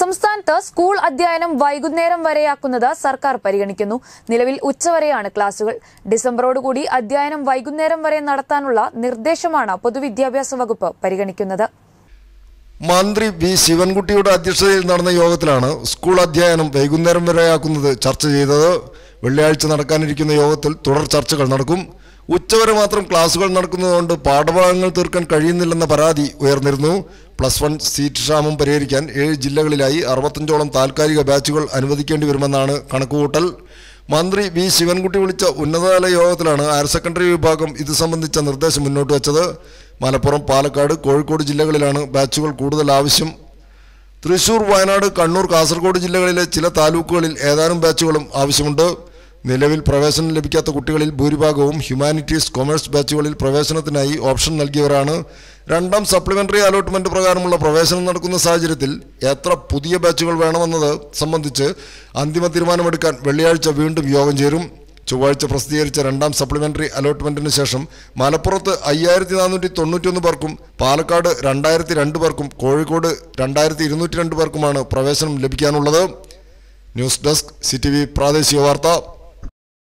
സംസ്ഥാനത്ത് സ്കൂൾ അധ്യയനം വൈകുന്നേരം വരെയാക്കുന്നത് സർക്കാർ പരിഗണിക്കുന്നു നിലവിൽ ഉച്ചവരെയാണ് ക്ലാസുകൾ ഡിസംബറോടുകൂടി അധ്യയനം വൈകുന്നേരം വരെ നടത്താനുള്ള നിർദ്ദേശമാണ് പൊതുവിദ്യാഭ്യാസ വകുപ്പ് പരിഗണിക്കുന്നത് മന്ത്രി വി ശിവൻകുട്ടിയുടെ അധ്യക്ഷതയിൽ നടന്ന യോഗത്തിലാണ് സ്കൂൾ അധ്യയനം വൈകുന്നേരം വരെയാക്കുന്നത് ചർച്ച ചെയ്തത് വെള്ളിയാഴ്ച നടക്കാനിരിക്കുന്ന യോഗത്തിൽ തുടർ ചർച്ചകൾ നടക്കും ഉച്ചവരെ മാത്രം ക്ലാസുകൾ നടക്കുന്നതുകൊണ്ട് പാഠഭാഗങ്ങൾ തീർക്കാൻ കഴിയുന്നില്ലെന്ന പരാതി ഉയർന്നിരുന്നു പ്ലസ് വൺ സീറ്റ് ക്ഷാമം പരിഹരിക്കാൻ ഏഴ് ജില്ലകളിലായി അറുപത്തഞ്ചോളം താൽക്കാലിക ബാച്ചുകൾ അനുവദിക്കേണ്ടി വരുമെന്നാണ് കണക്കുകൂട്ടൽ മന്ത്രി വി ശിവൻകുട്ടി വിളിച്ച ഉന്നതതല യോഗത്തിലാണ് ഹയർ സെക്കൻഡറി വിഭാഗം ഇത് സംബന്ധിച്ച നിർദ്ദേശം മുന്നോട്ട് വച്ചത് മലപ്പുറം പാലക്കാട് കോഴിക്കോട് ജില്ലകളിലാണ് ബാച്ചുകൾ കൂടുതൽ ആവശ്യം തൃശൂർ വയനാട് കണ്ണൂർ കാസർഗോഡ് ജില്ലകളിലെ ചില താലൂക്കുകളിൽ ഏതാനും ബാച്ചുകളും ആവശ്യമുണ്ട് നിലവിൽ പ്രവേശനം ലഭിക്കാത്ത കുട്ടികളിൽ ഭൂരിഭാഗവും ഹ്യൂമാനിറ്റീസ് കൊമേഴ്സ് ബാച്ചുകളിൽ പ്രവേശനത്തിനായി ഓപ്ഷൻ നൽകിയവരാണ് രണ്ടാം സപ്ലിമെൻ്ററി അലോട്ട്മെൻറ്റ് പ്രകാരമുള്ള പ്രവേശനം നടക്കുന്ന സാഹചര്യത്തിൽ എത്ര പുതിയ ബാച്ചുകൾ വേണമെന്നത് സംബന്ധിച്ച് അന്തിമ തീരുമാനമെടുക്കാൻ വെള്ളിയാഴ്ച വീണ്ടും യോഗം ചേരും ചൊവ്വാഴ്ച പ്രസിദ്ധീകരിച്ച രണ്ടാം സപ്ലിമെന്ററി അലോട്ട്മെൻറ്റിന് ശേഷം മലപ്പുറത്ത് അയ്യായിരത്തി നാനൂറ്റി ഒന്ന് പേർക്കും പാലക്കാട് രണ്ടായിരത്തി രണ്ട് പേർക്കും കോഴിക്കോട് രണ്ടായിരത്തി ഇരുന്നൂറ്റി രണ്ട് പേർക്കുമാണ് പ്രവേശനം ലഭിക്കാനുള്ളത് ന്യൂസ് ഡെസ്ക് സി പ്രാദേശിക വാർത്ത